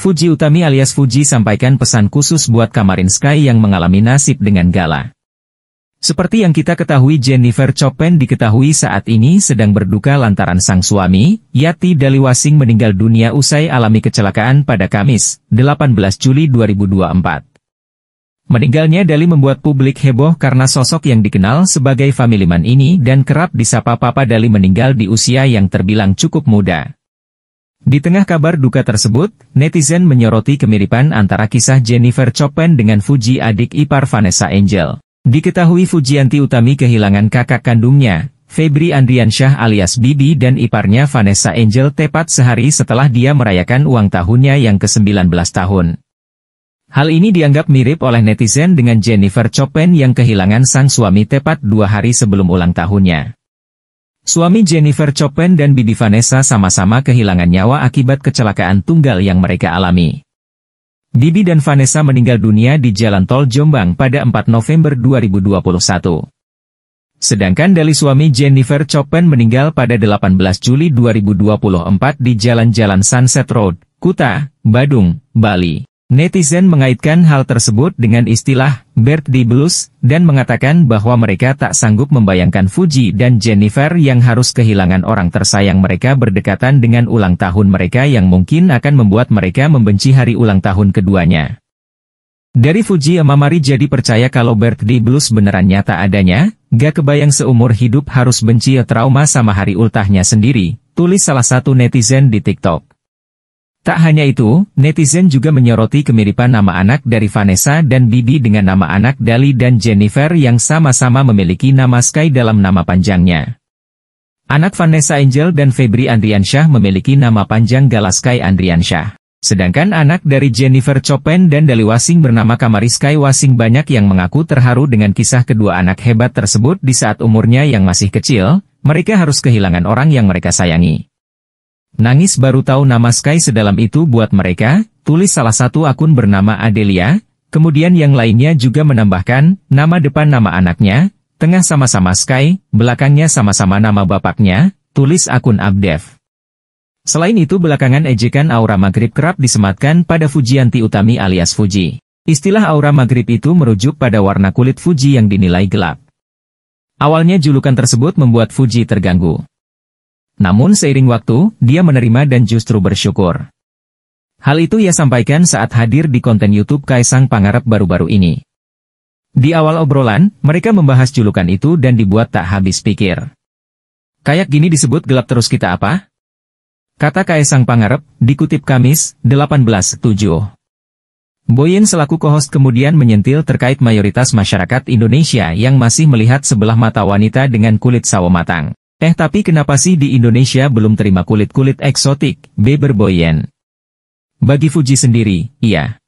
Fuji Utami alias Fuji sampaikan pesan khusus buat Kamarin Sky yang mengalami nasib dengan gala. Seperti yang kita ketahui Jennifer Chopin diketahui saat ini sedang berduka lantaran sang suami, Yati Daliwasing meninggal dunia usai alami kecelakaan pada Kamis, 18 Juli 2024. Meninggalnya Dali membuat publik heboh karena sosok yang dikenal sebagai family man ini dan kerap disapa Papa Dali meninggal di usia yang terbilang cukup muda. Di tengah kabar duka tersebut, netizen menyoroti kemiripan antara kisah Jennifer Chopin dengan Fuji adik ipar Vanessa Angel. Diketahui Fujianti Utami kehilangan kakak kandungnya, Febri Andriansyah alias Bibi dan iparnya Vanessa Angel tepat sehari setelah dia merayakan uang tahunnya yang ke-19 tahun. Hal ini dianggap mirip oleh netizen dengan Jennifer Chopin yang kehilangan sang suami tepat dua hari sebelum ulang tahunnya. Suami Jennifer Chopin dan Bibi Vanessa sama-sama kehilangan nyawa akibat kecelakaan tunggal yang mereka alami. Bibi dan Vanessa meninggal dunia di Jalan Tol Jombang pada 4 November 2021. Sedangkan dari suami Jennifer Chopin meninggal pada 18 Juli 2024 di Jalan-Jalan Sunset Road, Kuta, Badung, Bali. Netizen mengaitkan hal tersebut dengan istilah birthday blues dan mengatakan bahwa mereka tak sanggup membayangkan Fuji dan Jennifer yang harus kehilangan orang tersayang mereka berdekatan dengan ulang tahun mereka yang mungkin akan membuat mereka membenci hari ulang tahun keduanya. Dari Fuji Amamari jadi percaya kalau birthday blues beneran nyata adanya, gak kebayang seumur hidup harus benci trauma sama hari ultahnya sendiri, tulis salah satu netizen di TikTok. Tak hanya itu, netizen juga menyoroti kemiripan nama anak dari Vanessa dan Bibi dengan nama anak Dali dan Jennifer yang sama-sama memiliki nama Sky dalam nama panjangnya. Anak Vanessa Angel dan Febri Andriansyah memiliki nama panjang Gala Sky Andriansyah. Sedangkan anak dari Jennifer Chopin dan Dali Wasing bernama Kamari Sky Wasing banyak yang mengaku terharu dengan kisah kedua anak hebat tersebut di saat umurnya yang masih kecil, mereka harus kehilangan orang yang mereka sayangi. Nangis baru tahu nama Sky sedalam itu buat mereka, tulis salah satu akun bernama Adelia, kemudian yang lainnya juga menambahkan, nama depan nama anaknya, tengah sama-sama Sky, belakangnya sama-sama nama bapaknya, tulis akun Abdev. Selain itu belakangan ejekan aura maghrib kerap disematkan pada Fujianti Utami alias Fuji. Istilah aura maghrib itu merujuk pada warna kulit Fuji yang dinilai gelap. Awalnya julukan tersebut membuat Fuji terganggu. Namun seiring waktu, dia menerima dan justru bersyukur. Hal itu ia sampaikan saat hadir di konten YouTube Kaisang Pangarap baru-baru ini. Di awal obrolan, mereka membahas julukan itu dan dibuat tak habis pikir. Kayak gini disebut gelap terus kita apa? Kata Kaisang Pangarep, dikutip Kamis, 18.7. Boyin selaku co-host kemudian menyentil terkait mayoritas masyarakat Indonesia yang masih melihat sebelah mata wanita dengan kulit sawo matang. Eh tapi kenapa sih di Indonesia belum terima kulit-kulit eksotik, beberboyen? Bagi Fuji sendiri, iya,